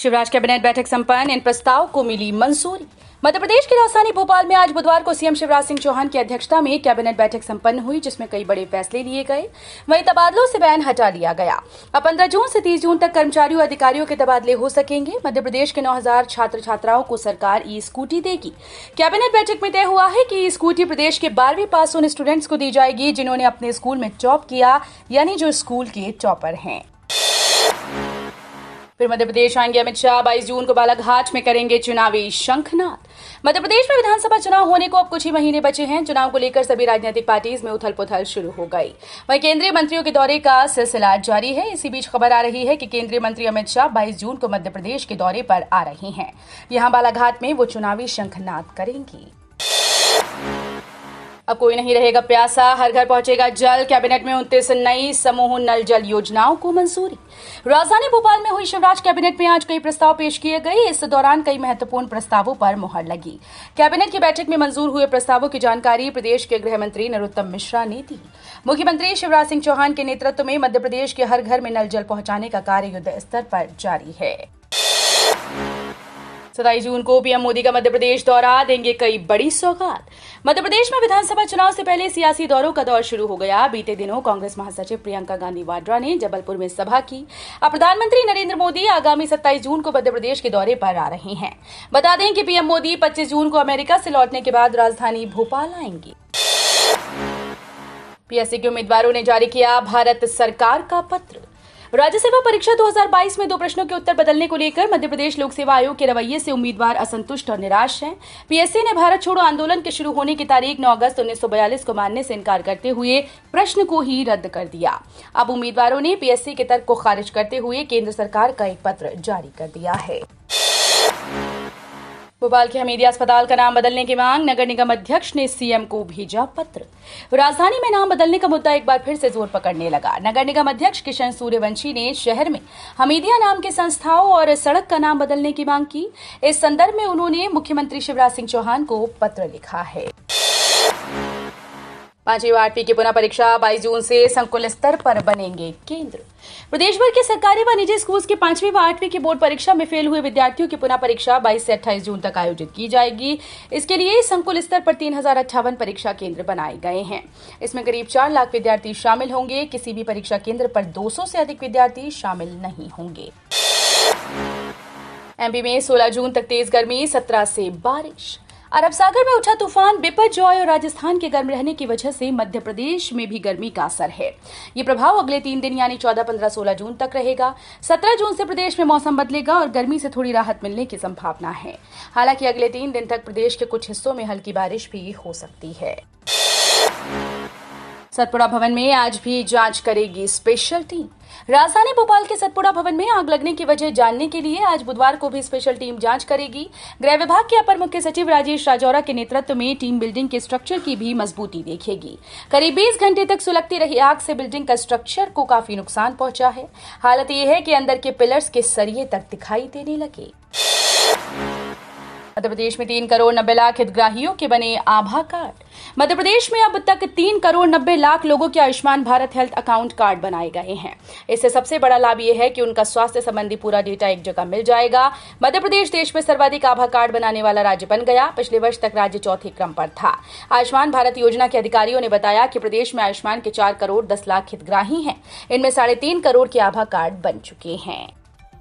Shivraj cabinet बैठक संपन्न इन प्रस्ताव को मिली मंजूरी मध्य प्रदेश की राजधानी भोपाल में आज बुधवार को सीएम शिवराज सिंह चौहान की अध्यक्षता में कैबिनेट बैठक संपन्न हुई जिसमें कई बड़े फैसले लिए गए वहीं तबादलों से बैन हटा लिया गया अब पंद्रह जून से तीस जून तक कर्मचारियों अधिकारियों के तबादले हो सकेंगे मध्य प्रदेश के 9000 छात्र छात्राओं को सरकार ई स्कूटी देगी कैबिनेट बैठक में तय हुआ है की ई स्कूटी प्रदेश के बारहवीं पास उन स्टूडेंट्स को दी जाएगी जिन्होंने अपने स्कूल में जॉब किया यानी जो स्कूल के टॉपर हैं फिर मध्य प्रदेश आएंगे अमित शाह बाईस जून को बालाघाट में करेंगे चुनावी शंखनाथ मध्य प्रदेश में विधानसभा चुनाव होने को अब कुछ ही महीने बचे हैं चुनाव को लेकर सभी राजनीतिक पार्टीज में उथल पुथल शुरू हो गई वहीं केंद्रीय मंत्रियों के दौरे का सिलसिला जारी है इसी बीच खबर आ रही है कि केंद्रीय मंत्री अमित शाह बाईस जून को मध्य प्रदेश के दौरे पर आ रहे हैं यहां बालाघाट में वो चुनावी शंखनाथ करेंगी अब कोई नहीं रहेगा प्यासा हर घर पहुंचेगा जल कैबिनेट में उनतीस नई समूह नल जल योजनाओं को मंजूरी राजधानी भोपाल में हुई शिवराज कैबिनेट में आज कई प्रस्ताव पेश किए गए इस दौरान कई महत्वपूर्ण प्रस्तावों पर मुहर लगी कैबिनेट की बैठक में मंजूर हुए प्रस्तावों की जानकारी प्रदेश के गृह मंत्री नरोत्तम मिश्रा ने दी मुख्यमंत्री शिवराज सिंह चौहान के नेतृत्व में मध्य प्रदेश के हर घर में नल जल पहुंचाने का कार्य युद्ध स्तर पर जारी है सताईस जून को पीएम मोदी का मध्य प्रदेश दौरा देंगे कई बड़ी सौगात मध्य प्रदेश में विधानसभा चुनाव से पहले सियासी दौरों का दौर शुरू हो गया बीते दिनों कांग्रेस महासचिव प्रियंका गांधी वाड्रा ने जबलपुर में सभा की अब प्रधानमंत्री नरेंद्र मोदी आगामी सत्ताईस जून को मध्य प्रदेश के दौरे पर आ रहे हैं बता दें कि पीएम मोदी पच्चीस जून को अमेरिका से लौटने के बाद राजधानी भोपाल आएंगे पीएससी के उम्मीदवारों ने जारी किया भारत सरकार का पत्र राज्य सेवा परीक्षा 2022 में दो प्रश्नों के उत्तर बदलने को लेकर मध्य प्रदेश लोक सेवा आयोग के रवैये से उम्मीदवार असंतुष्ट और निराश हैं पीएससी ने भारत छोड़ो आंदोलन के शुरू होने की तारीख 9 अगस्त 1942 को मानने से इनकार करते हुए प्रश्न को ही रद्द कर दिया अब उम्मीदवारों ने पीएससी के तर्क को खारिज करते हुए केंद्र सरकार का एक पत्र जारी कर दिया है भोपाल के हमीदिया अस्पताल का नाम बदलने की मांग नगर निगम अध्यक्ष ने सीएम को भेजा पत्र राजधानी में नाम बदलने का मुद्दा एक बार फिर से जोर पकड़ने लगा नगर निगम अध्यक्ष किशन सूर्यवंशी ने शहर में हमीदिया नाम की संस्थाओं और सड़क का नाम बदलने की मांग की इस संदर्भ में उन्होंने मुख्यमंत्री शिवराज सिंह चौहान को पत्र लिखा है पांचवी व आठवीं की पुनः परीक्षा 22 जून से संकुल स्तर पर बनेंगे केंद्र प्रदेश भर के सरकारी व निजी स्कूल की पांचवी व आठवीं की बोर्ड परीक्षा में फेल हुए विद्यार्थियों की पुनः परीक्षा 22 से 28 जून तक आयोजित की जाएगी इसके लिए संकुल स्तर पर तीन हजार अट्ठावन परीक्षा केंद्र बनाए गए हैं इसमें करीब चार लाख विद्यार्थी शामिल होंगे किसी भी परीक्षा केंद्र पर 200 से अधिक विद्यार्थी शामिल नहीं होंगे एमपी में 16 जून तक तेज गर्मी 17 से बारिश अरब सागर में उठा तूफान जॉय और राजस्थान के गर्म रहने की वजह से मध्य प्रदेश में भी गर्मी का असर है ये प्रभाव अगले तीन दिन यानी 14, 15, 16 जून तक रहेगा 17 जून से प्रदेश में मौसम बदलेगा और गर्मी से थोड़ी राहत मिलने की संभावना है हालांकि अगले तीन दिन तक प्रदेश के कुछ हिस्सों में हल्की बारिश भी हो सकती है सतपुड़ा भवन में आज भी जांच करेगी स्पेशल टीम राजधानी भोपाल के सतपुड़ा भवन में आग लगने की वजह जानने के लिए आज बुधवार को भी स्पेशल टीम जांच करेगी गृह विभाग के अपर मुख्य सचिव राजेश राजौरा के नेतृत्व में टीम बिल्डिंग के स्ट्रक्चर की भी मजबूती देखेगी करीब बीस घंटे तक सुलगती रही आग से बिल्डिंग का स्ट्रक्चर को काफी नुकसान पहुंचा है हालत यह है कि अंदर के पिलर्स के सरिये तक दिखाई देने लगे मध्य प्रदेश में तीन करोड़ नब्बे लाख हितग्राहियों के बने आभा कार्ड मध्य प्रदेश में अब तक तीन करोड़ नब्बे लाख लोगों के Ayushman Bharat health account card बनाए गए हैं इससे सबसे बड़ा लाभ यह है कि उनका स्वास्थ्य संबंधी पूरा डेटा एक जगह मिल जाएगा मध्य प्रदेश देश में सर्वाधिक आभा कार्ड बनाने वाला राज्य बन गया पिछले वर्ष तक राज्य चौथे क्रम पर था आयुष्मान भारत योजना के अधिकारियों ने बताया कि प्रदेश में आयुष्मान के चार करोड़ दस लाख हितग्राही हैं इनमें साढ़े तीन करोड़ के आभा कार्ड बन चुके हैं